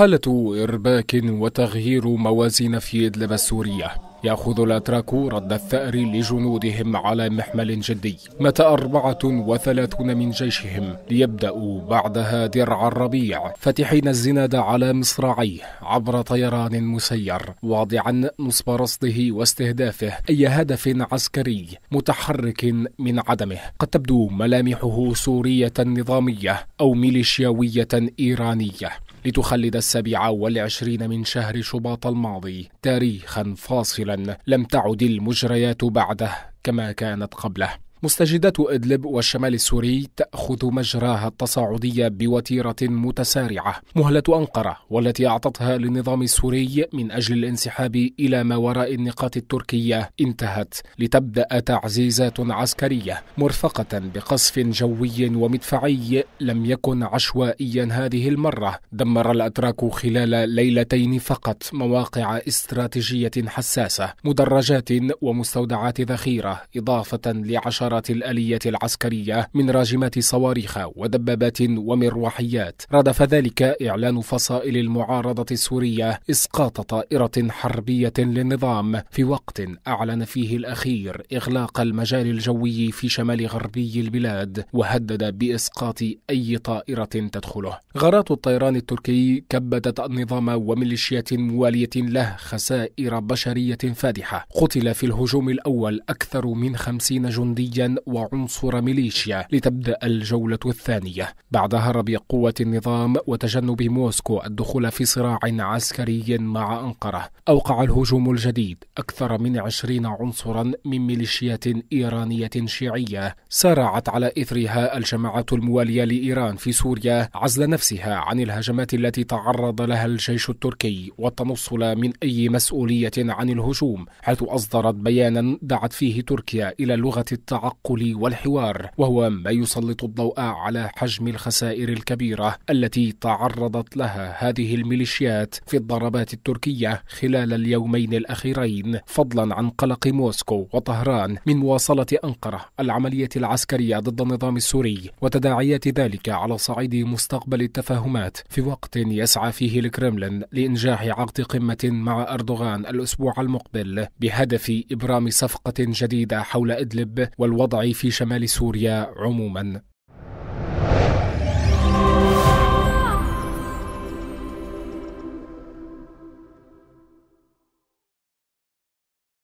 حالة إرباك وتغيير موازين في إدلب السورية يأخذ الأتراك رد الثأر لجنودهم على محمل جدي مات أربعة وثلاثون من جيشهم ليبدأوا بعدها درع الربيع فاتحين الزناد على مصراعيه عبر طيران مسير واضعا نصب رصده واستهدافه أي هدف عسكري متحرك من عدمه قد تبدو ملامحه سورية نظامية أو ميليشياوية إيرانية لتخلد السابع والعشرين من شهر شباط الماضي تاريخا فاصلا لم تعد المجريات بعده كما كانت قبله مستجدات إدلب والشمال السوري تأخذ مجراها التصاعدي بوتيرة متسارعة مهلة أنقرة والتي أعطتها للنظام السوري من أجل الانسحاب إلى ما وراء النقاط التركية انتهت لتبدأ تعزيزات عسكرية مرفقة بقصف جوي ومدفعي لم يكن عشوائيا هذه المرة دمر الأتراك خلال ليلتين فقط مواقع استراتيجية حساسة مدرجات ومستودعات ذخيرة إضافة لعشرات انتصارات الآلية العسكرية من راجمات صواريخ ودبابات ومروحيات رادف ذلك إعلان فصائل المعارضة السورية إسقاط طائرة حربية للنظام في وقت أعلن فيه الأخير إغلاق المجال الجوي في شمال غربي البلاد وهدد بإسقاط أي طائرة تدخله غارات الطيران التركي كبدت النظام وميليشيات موالية له خسائر بشرية فادحة قتل في الهجوم الأول أكثر من خمسين جنديا عسكريا وعنصر ميليشيا لتبدأ الجولة الثانية بعد هرب قوة النظام وتجنب موسكو الدخول في صراع عسكري مع أنقرة أوقع الهجوم الجديد أكثر من عشرين عنصرا من ميليشيات إيرانية شيعية سارعت على إثرها الجماعة الموالية لإيران في سوريا عزل نفسها عن الهجمات التي تعرض لها الجيش التركي والتنصل من أي مسؤولية عن الهجوم حيث أصدرت بيانا دعت فيه تركيا إلى لغة التعاطي التعقل والحوار وهو ما يسلط الضوء على حجم الخسائر الكبيرة التي تعرضت لها هذه الميليشيات في الضربات التركية خلال اليومين الأخيرين فضلا عن قلق موسكو وطهران من مواصلة أنقرة العملية العسكرية ضد النظام السوري وتداعيات ذلك على صعيد مستقبل التفاهمات في وقت يسعى فيه الكرملين لإنجاح عقد قمة مع أردوغان الأسبوع المقبل بهدف إبرام صفقة جديدة حول إدلب والوضع الوضع في شمال سوريا عموما